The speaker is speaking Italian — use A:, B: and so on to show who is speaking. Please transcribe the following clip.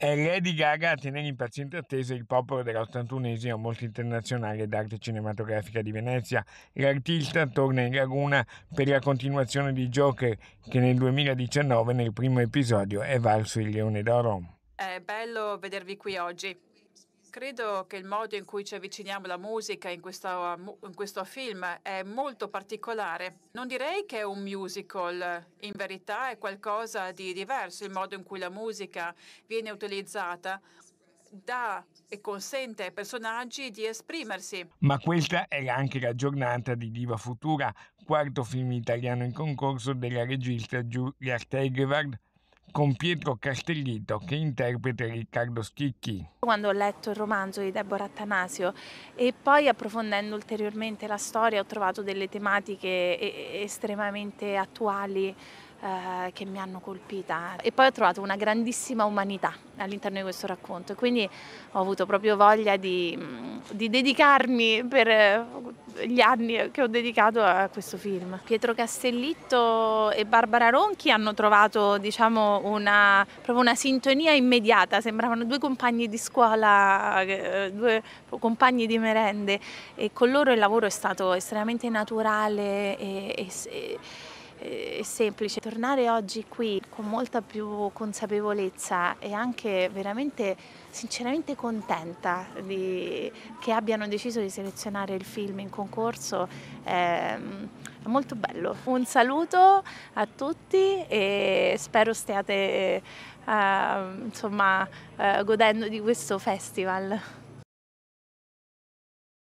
A: È Lady Gaga a tenere in paziente attesa il popolo dell'81esimo internazionale d'arte cinematografica di Venezia. L'artista torna in laguna per la continuazione di Joker, che nel 2019 nel primo episodio è valso il Leone d'Oro.
B: È bello vedervi qui oggi credo che il modo in cui ci avviciniamo alla musica in questo, in questo, film è molto particolare. Non direi che è un musical, in verità è qualcosa di diverso il modo in cui la musica viene utilizzata dà e consente ai personaggi di esprimersi.
A: Ma questa era anche la giornata di Diva Futura, quarto film italiano in concorso della regista Giulia Stegevard con Pietro Castellito che interpreta Riccardo Schicchi.
C: Quando ho letto il romanzo di Deborah Attanasio e poi approfondendo ulteriormente la storia ho trovato delle tematiche estremamente attuali eh, che mi hanno colpita e poi ho trovato una grandissima umanità all'interno di questo racconto e quindi ho avuto proprio voglia di, mm, di dedicarmi per eh, gli anni che ho dedicato a questo film. Pietro Castellitto e Barbara Ronchi hanno trovato diciamo, una, una, sintonia immediata, sembravano due compagni di scuola, eh, due compagni di merende e con loro il lavoro è stato estremamente naturale e, e, e è semplice. Tornare oggi qui con molta più consapevolezza e anche veramente sinceramente contenta di, che abbiano deciso di selezionare il film in concorso è, ehm, è molto bello. Un saluto a tutti e spero stiate eh, insomma, eh, godendo di questo festival.